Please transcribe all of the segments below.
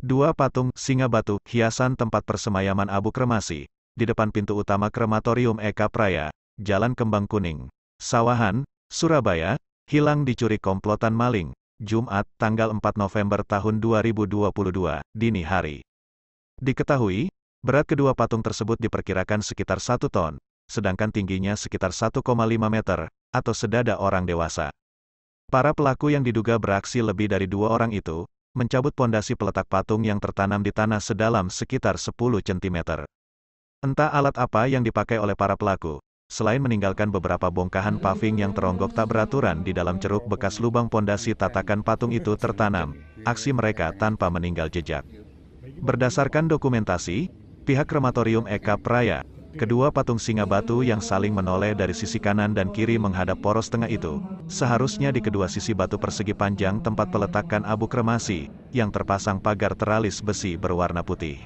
Dua patung, singa batu, hiasan tempat persemayaman abu kremasi, di depan pintu utama krematorium Eka Praya, Jalan Kembang Kuning, Sawahan, Surabaya, hilang dicuri komplotan maling, Jumat, tanggal 4 November tahun 2022, dini hari. Diketahui, berat kedua patung tersebut diperkirakan sekitar 1 ton, sedangkan tingginya sekitar 1,5 meter, atau sedada orang dewasa. Para pelaku yang diduga beraksi lebih dari dua orang itu, mencabut pondasi peletak patung yang tertanam di tanah sedalam sekitar 10 cm. Entah alat apa yang dipakai oleh para pelaku, selain meninggalkan beberapa bongkahan paving yang teronggok tak beraturan di dalam ceruk bekas lubang pondasi tatakan patung itu tertanam, aksi mereka tanpa meninggal jejak. Berdasarkan dokumentasi, pihak krematorium Eka Praya, Kedua patung singa batu yang saling menoleh dari sisi kanan dan kiri menghadap poros tengah itu, seharusnya di kedua sisi batu persegi panjang tempat peletakan abu kremasi, yang terpasang pagar teralis besi berwarna putih.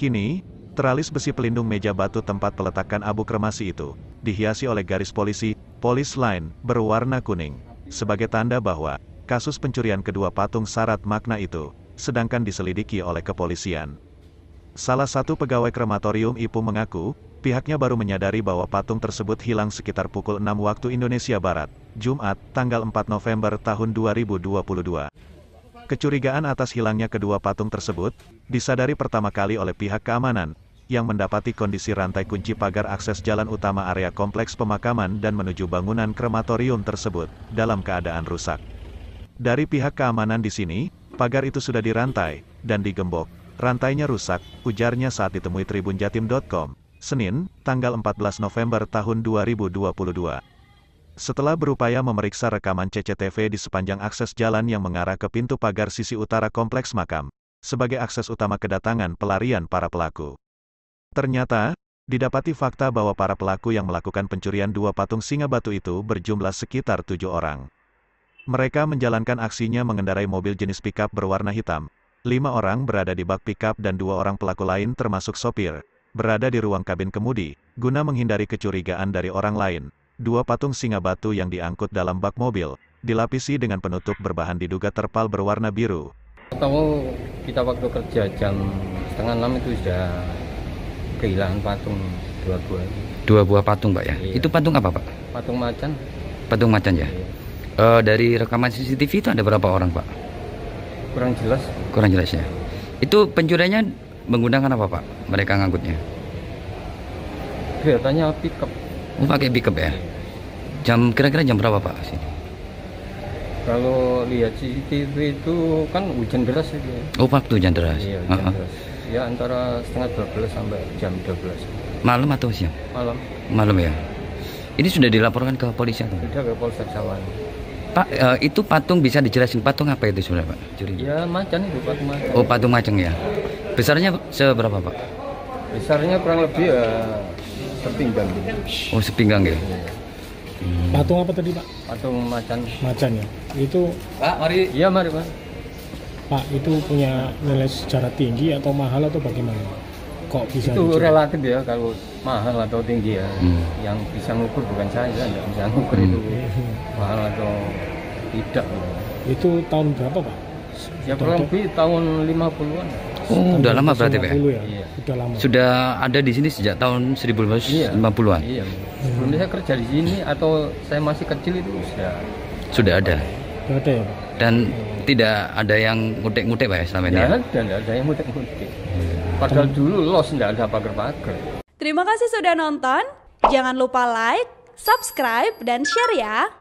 Kini, teralis besi pelindung meja batu tempat peletakan abu kremasi itu, dihiasi oleh garis polisi, polis line, berwarna kuning, sebagai tanda bahwa, kasus pencurian kedua patung syarat makna itu, sedangkan diselidiki oleh kepolisian. Salah satu pegawai krematorium IPU mengaku, pihaknya baru menyadari bahwa patung tersebut hilang sekitar pukul 6 waktu Indonesia Barat, Jumat, tanggal 4 November tahun 2022. Kecurigaan atas hilangnya kedua patung tersebut, disadari pertama kali oleh pihak keamanan, yang mendapati kondisi rantai kunci pagar akses jalan utama area kompleks pemakaman dan menuju bangunan krematorium tersebut, dalam keadaan rusak. Dari pihak keamanan di sini, pagar itu sudah dirantai, dan digembok, Rantainya rusak, ujarnya saat ditemui tribunjatim.com, Senin, tanggal 14 November tahun 2022. Setelah berupaya memeriksa rekaman CCTV di sepanjang akses jalan yang mengarah ke pintu pagar sisi utara kompleks makam, sebagai akses utama kedatangan pelarian para pelaku. Ternyata, didapati fakta bahwa para pelaku yang melakukan pencurian dua patung singa batu itu berjumlah sekitar tujuh orang. Mereka menjalankan aksinya mengendarai mobil jenis pickup berwarna hitam, Lima orang berada di bak pickup dan dua orang pelaku lain termasuk sopir, berada di ruang kabin kemudi, guna menghindari kecurigaan dari orang lain. Dua patung singa batu yang diangkut dalam bak mobil, dilapisi dengan penutup berbahan diduga terpal berwarna biru. Tahu kita waktu kerja jam setengah enam itu sudah kehilangan patung dua buah. Dua buah patung, Pak ya? Iya. Itu patung apa, Pak? Patung macan. Patung macan ya? Iya. Uh, dari rekaman CCTV itu ada berapa orang, Pak? kurang jelas kurang jelas ya itu pencuriannya menggunakan apa pak mereka ngangkutnya kelihatannya pickup oh pakai pickup ya jam kira-kira jam berapa pak sini kalau lihat CCTV itu kan hujan deras ya oh waktu hujan deras iya hujan uh -huh. deras ya antara setengah 12 sampai jam 12 malam atau siang malam malam ya ini sudah dilaporkan ke polisi atau? Sudah ke Polsek Sawan. Pak, uh, eh, itu patung bisa dijelasin patung apa itu sebenarnya, Pak? Juri. Ya, macan itu patung macan. Oh, patung macan ya. Besarnya seberapa, Pak? Besarnya kurang lebih ya sepinggang. Oh, sepinggang ya. Iya. Hmm. Patung apa tadi, Pak? Patung macan. Macan ya. Itu Pak, mari. Iya, mari, Pak. Pak, itu punya nilai secara tinggi atau mahal atau bagaimana? kok bisa itu dicuri? relatif ya kalau mahal atau tinggi ya hmm. yang bisa ngukur bukan saya nggak bisa ngukur hmm. itu mahal atau tidak itu tahun berapa pak? ya kurang lebih tahun 50-an oh tahun oh, lama berarti pak? Ya? ya? Iya. sudah lama sudah ada di sini sejak tahun 1950-an? iya, iya. sebelumnya saya kerja di sini atau saya masih kecil itu sudah sudah ada? sudah ada ya pak? dan tidak ada yang ngutek-ngutek pak ya selama ini? Ya, ada, tidak ada yang ngutek-ngutek hmm. Padahal dulu los nggak ada pagar-pagar. Terima kasih sudah nonton. Jangan lupa like, subscribe, dan share ya.